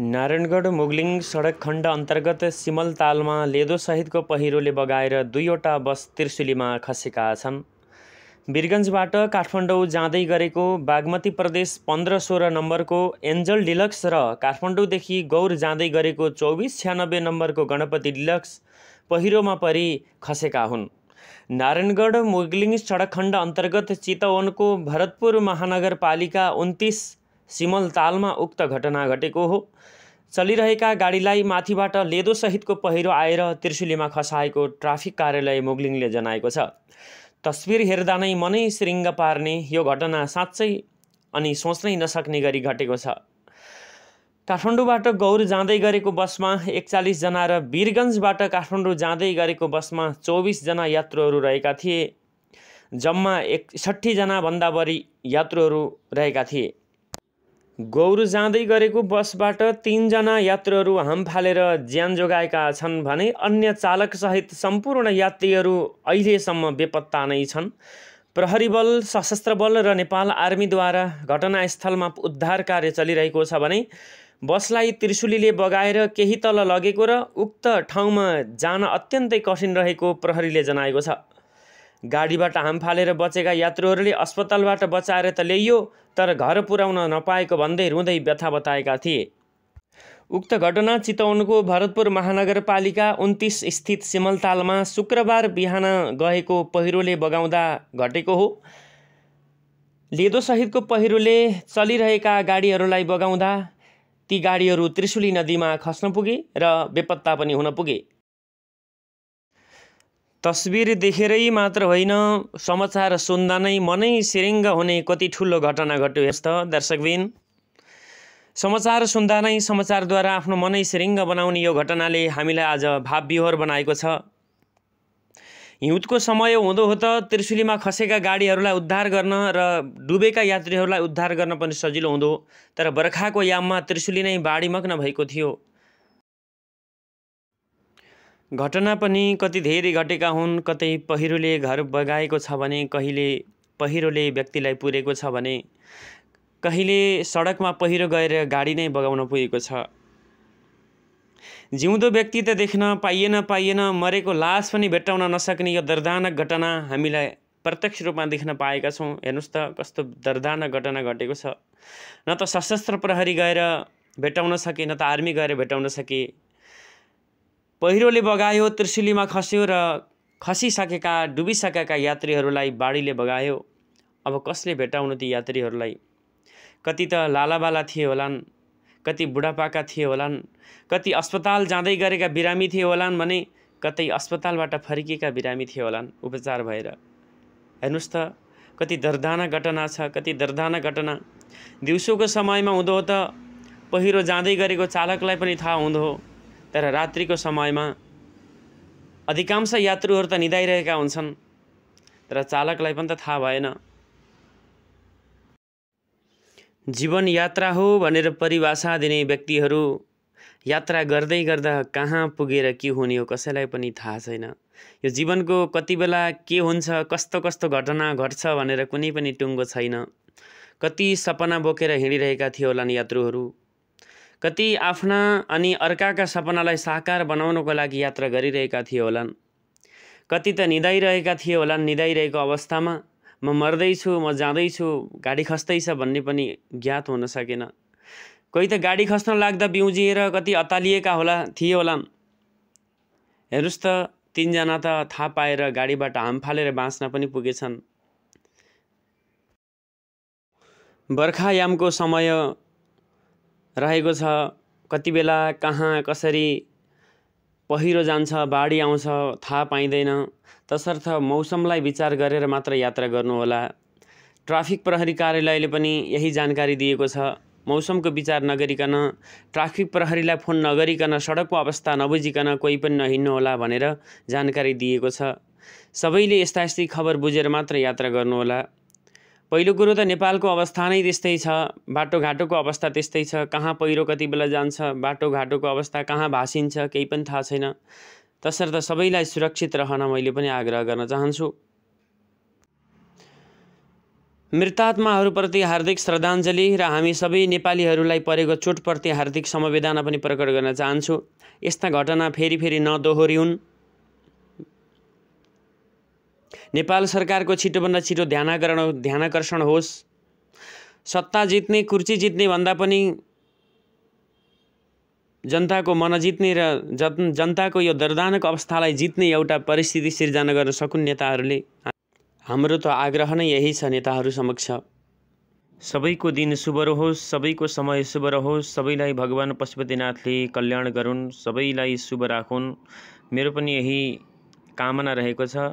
नारायणगढ मुगलिङ सडक खण्ड अन्तर्गत सिमलतालमा सहितको पहिरोले बगाएर दुईवटा बस त्रिशुलीमा खसेका छन् वीरगन्जबाट काठमाडौँ जाँदै गरेको बागमती प्रदेश पन्ध्र सोह्र नम्बरको एन्जल डिलक्स र काठमाडौँदेखि गौर जाँदै गरेको चौबिस छ्यानब्बे नम्बरको गणपति डिलक्स पहिरोमा परि खसेका हुन् नारायणगढ मुगलिङ सडक खण्ड अन्तर्गत चितवनको भरतपुर महानगरपालिका उन्तिस सिमलतालमा उक्त घटना घटेको हो चलिरहेका गाडीलाई माथिबाट लेदोसहितको पहिरो आएर त्रिशुलीमा खसाएको ट्राफिक कार्यालय मुग्लिङले जनाएको छ तस्विर हेर्दा नै मनै श्रृङ्ग पार्ने यो घटना साँच्चै अनि सोच्नै नसक्ने गरी घटेको छ काठमाडौँबाट गौर जाँदै गरेको बसमा एकचालिसजना र वीरगन्जबाट काठमाडौँ जाँदै गरेको बसमा चौबिसजना यात्रुहरू रहेका थिए जम्मा भन्दा बढी यात्रुहरू रहेका थिए गौरु जाँदै गरेको बसबाट तिनजना यात्रुहरू हाम फालेर ज्यान जोगाएका छन् भने अन्य चालकसहित सम्पूर्ण यात्रीहरू अहिलेसम्म बेपत्ता नै छन् प्रहरी बल सशस्त्र बल र नेपाल आर्मीद्वारा घटनास्थलमा उद्धार कार्य चलिरहेको छ भने बसलाई त्रिशुलीले बगाएर केही तल लगेको र उक्त ठाउँमा जान अत्यन्तै कठिन रहेको प्रहरीले जनाएको छ गाडीबाट हाम फालेर बचेका यात्रुहरूले अस्पतालबाट बचाएर त ल्याइयो तर घर पुर्याउन नपाएको भन्दै रुँदै व्यथा बताएका थिए उक्त घटना चितवनको भरतपुर महानगरपालिका उन्तिस स्थित सिमलतालमा शुक्रबार बिहान गएको पहिरोले बगाउँदा घटेको हो लेदोसहितको पहिरोले चलिरहेका गाडीहरूलाई बगाउँदा ती गाडीहरू त्रिशुली नदीमा खस्न पुगे र बेपत्ता पनि हुन पुगे तस्बिर देखेरै मात्र होइन समाचार सुन्दा नै मनै सिरिङ्ग हुने कति ठुलो घटना घट्यो यस्तो दर्शकबिन समाचार सुन्दा नै समाचारद्वारा आफ्नो मनै सिरिङ्ग बनाउने यो घटनाले हामीलाई आज भावविहोर बनाएको छ हिउँदको समय हुँदो हो त त्रिशुलीमा खसेका गाडीहरूलाई उद्धार गर्न र डुबेका यात्रीहरूलाई उद्धार गर्न पनि सजिलो हुँदो तर बर्खाको याममा त्रिशुली नै बाढीमग्न भएको थियो घटना पनि कति धेरै घटेका हुन् कतै पहिरोले घर बगाएको छ भने कहिले पहिरोले व्यक्तिलाई पुरेको छ भने कहिले सडकमा पहिरो गएर गाडी नै बगाउन पुगेको छ जिउँदो व्यक्ति त देख्न पाइएन पाइएन मरेको लास पनि भेट्टाउन नसक्ने यो दर्दानक घटना हामीलाई प्रत्यक्ष रूपमा देख्न पाएका छौँ हेर्नुहोस् त कस्तो दर्दानक घटना घटेको छ न त सशस्त्र प्रहरी गएर भेट्टाउन सके न त आर्मी गएर भेट्टाउन सके पहिरोले बगायो त्रिशुलीमा खस्यो र खसिसकेका डुबिसकेका यात्रीहरूलाई बाढीले बगायो अब कसले भेटाउनु ती यात्रीहरूलाई कति त लालाबाला थिए होलान् कति बुढापाका थिए होलान् कति अस्पताल जाँदै गरेका बिरामी थिए होलान् भने कतै अस्पतालबाट फर्किएका बिरामी थिए होलान् उपचार भएर हेर्नुहोस् त कति दर्दाना घटना छ कति दर्दाना घटना दिउँसोको समयमा हुँदो त पहिरो जाँदै गरेको चालकलाई पनि थाहा हुँदो हो तर रात्रिको समयमा अधिकांश यात्रुहरू त निदाइरहेका हुन्छन् तर चालकलाई पनि त थाहा भएन जीवन यात्रा हो भनेर परिभाषा दिने व्यक्तिहरू यात्रा गर्दै गर्दा कहाँ पुगेर के हुने हो कसैलाई पनि थाहा छैन यो जीवनको कति बेला के हुन्छ कस्तो कस्तो घटना घट्छ भनेर कुनै पनि टुङ्गो छैन कति सपना बोकेर हिँडिरहेका थियो नि यात्रुहरू कति आफ्ना अनि अर्काका सपनालाई साकार बनाउनको लागि यात्रा गरिरहेका थिए होलान् कति त निदाइरहेका थिए होलान् निधाइरहेको अवस्थामा म मर्दैछु म जाँदैछु गाडी खस्दैछ भन्ने पनि ज्ञात हुन सकेन कोही त गाडी खस्न लाग्दा बिउजिएर कति अतालिएका होला थिए होलान् हेर्नुहोस् त तिनजना त थाहा पाएर गाडीबाट हाम फालेर बाँच्न पनि पुगेछन् बर्खायामको समय रहेको छ कति बेला कहाँ कसरी पहिरो जान्छ बाढी आउँछ थाहा पाइँदैन तसर्थ मौसमलाई विचार गरेर मात्र यात्रा गर्नुहोला ट्राफिक प्रहरी कार्यालयले पनि यही जानकारी दिएको छ मौसमको विचार नगरिकन ट्राफिक प्रहरीलाई फोन नगरिकन सडकको अवस्था नबुझिकन कोही पनि नहिँड्नुहोला भनेर जानकारी दिएको छ सबैले यस्ता यस्तै खबर बुझेर मात्र यात्रा गर्नुहोला पहिलो कुरो त नेपालको अवस्था नै त्यस्तै छ बाटोघाटोको अवस्था त्यस्तै छ कहाँ पहिरो कति बेला जान्छ बाटोघाटोको अवस्था कहाँ भासिन्छ केही पनि थाहा छैन तसर्थ सबैलाई सुरक्षित रहन मैले पनि आग्रह गर्न चाहन्छु मृतात्माहरूप्रति हार्दिक श्रद्धाञ्जली र हामी सबै नेपालीहरूलाई परेको चोटप्रति हार्दिक समवेदना पनि प्रकट गर्न चाहन्छु यस्ता घटना फेरि फेरि नदोहोरिउन् नेपाल सरकारको छिटोभन्दा छिटो ध्यानाकरण ध्यानाकर्षण होस् सत्ता जित्ने कुर्ची जित्ने भन्दा पनि जनताको मन जित्ने र जन जनताको यो दर्दानको अवस्थालाई जित्ने एउटा परिस्थिति सिर्जना गर्न सकुन् नेताहरूले हाम्रो त आग्रह नै यही छ नेताहरू समक्ष सबैको दिन शुभ रहोस् सबैको समय शुभ रहोस् सबैलाई भगवान् पशुपतिनाथले कल्याण गरून् सबैलाई शुभ राखुन् मेरो पनि यही कामना रहेको छ